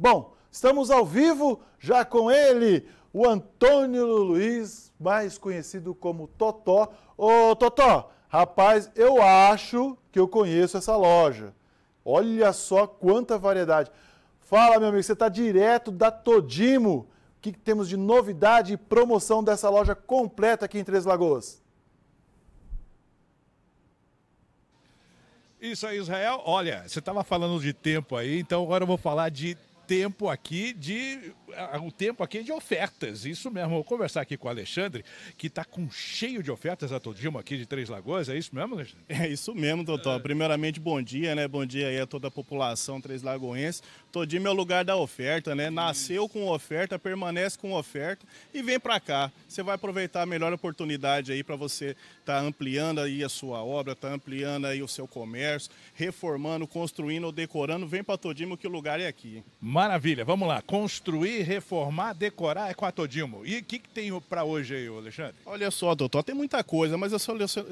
Bom, estamos ao vivo já com ele, o Antônio Luiz, mais conhecido como Totó. Ô, Totó, rapaz, eu acho que eu conheço essa loja. Olha só quanta variedade. Fala, meu amigo, você está direto da Todimo. O que temos de novidade e promoção dessa loja completa aqui em Três Lagoas? Isso aí, Israel. Olha, você estava falando de tempo aí, então agora eu vou falar de tempo aqui de um tempo aqui de ofertas. Isso mesmo. Vou conversar aqui com o Alexandre, que está com cheio de ofertas a Todimo aqui de Três Lagoas. É isso mesmo, Alexandre? É isso mesmo, doutor. É. Primeiramente, bom dia, né? Bom dia aí a toda a população Três Lagoense. Todimo é o lugar da oferta, né? Nasceu com oferta, permanece com oferta e vem para cá. Você vai aproveitar a melhor oportunidade aí para você estar tá ampliando aí a sua obra, tá ampliando aí o seu comércio, reformando, construindo ou decorando. Vem para Todimo que o lugar é aqui. Maravilha, vamos lá. Construir, reformar, decorar é com a Todimo. E o que, que tem para hoje aí, Alexandre? Olha só, doutor, tem muita coisa, mas eu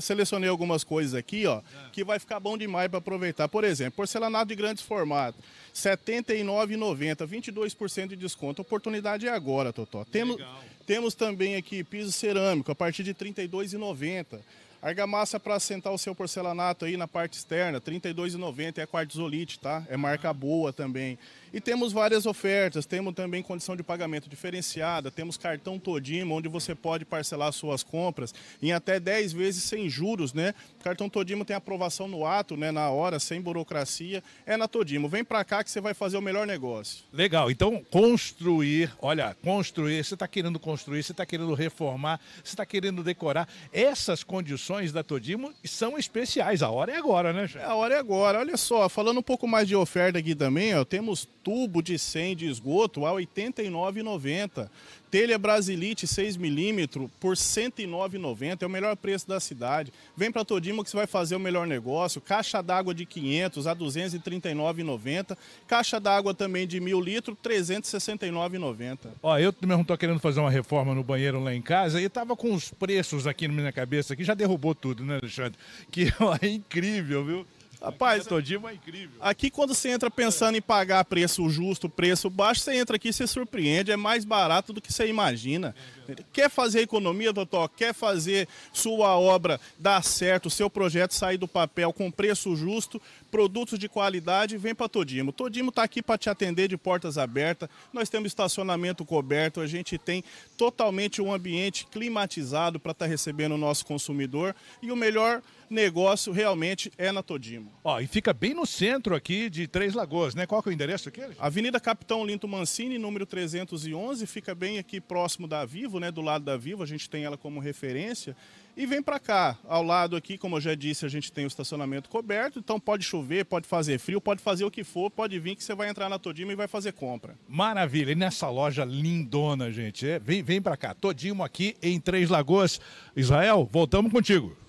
selecionei algumas coisas aqui, ó, é. que vai ficar bom demais para aproveitar. Por exemplo, porcelanato de grandes formatos, R$ 79,90, 22% de desconto. Oportunidade é agora, Totó. Temos, temos também aqui piso cerâmico, a partir de R$ 32,90. Argamassa para assentar o seu porcelanato aí na parte externa, R$ 32,90 é quartzolite, tá? É marca boa também. E temos várias ofertas, temos também condição de pagamento diferenciada, temos cartão Todimo, onde você pode parcelar suas compras em até 10 vezes sem juros, né? Cartão Todimo tem aprovação no ato, né, na hora, sem burocracia. É na Todimo. Vem para cá que você vai fazer o melhor negócio. Legal. Então, construir, olha, construir, você está querendo construir, você está querendo reformar, você está querendo decorar. Essas condições da Todimo são especiais. A hora é agora, né, Xan? É a hora é agora. Olha só, falando um pouco mais de oferta aqui também, ó, temos tubo de 100 de esgoto a R$ 89,90. Telha Brasilite 6mm por R$ 109,90. É o melhor preço da cidade. Vem para Todimo que você vai fazer o melhor negócio. Caixa d'água de 500 a R$ 239,90. Caixa d'água também de 1.000 litros, R$ 369,90. Ó, eu mesmo estou querendo fazer uma reforma no banheiro lá em casa e estava com os preços aqui na minha cabeça, que já derrubou roubou tudo, né, Alexandre? Que é incrível, viu? Rapaz, é incrível. Aqui quando você entra pensando em pagar preço justo, preço baixo, você entra aqui e se surpreende, é mais barato do que você imagina. É quer fazer economia, doutor? Quer fazer sua obra dar certo, seu projeto sair do papel com preço justo, produtos de qualidade, vem para Todimo. Todimo está aqui para te atender de portas abertas. Nós temos estacionamento coberto, a gente tem totalmente um ambiente climatizado para estar tá recebendo o nosso consumidor e o melhor negócio realmente é na Todimo. Ó, e fica bem no centro aqui de Três Lagoas, né? Qual que é o endereço aqui? Avenida Capitão Linto Mancini, número 311, fica bem aqui próximo da Vivo, né? Do lado da Vivo, a gente tem ela como referência. E vem para cá, ao lado aqui, como eu já disse, a gente tem o estacionamento coberto, então pode chover, pode fazer frio, pode fazer o que for, pode vir que você vai entrar na Todimo e vai fazer compra. Maravilha, e nessa loja lindona, gente, é? vem, vem para cá, Todimo aqui em Três Lagoas. Israel, voltamos contigo.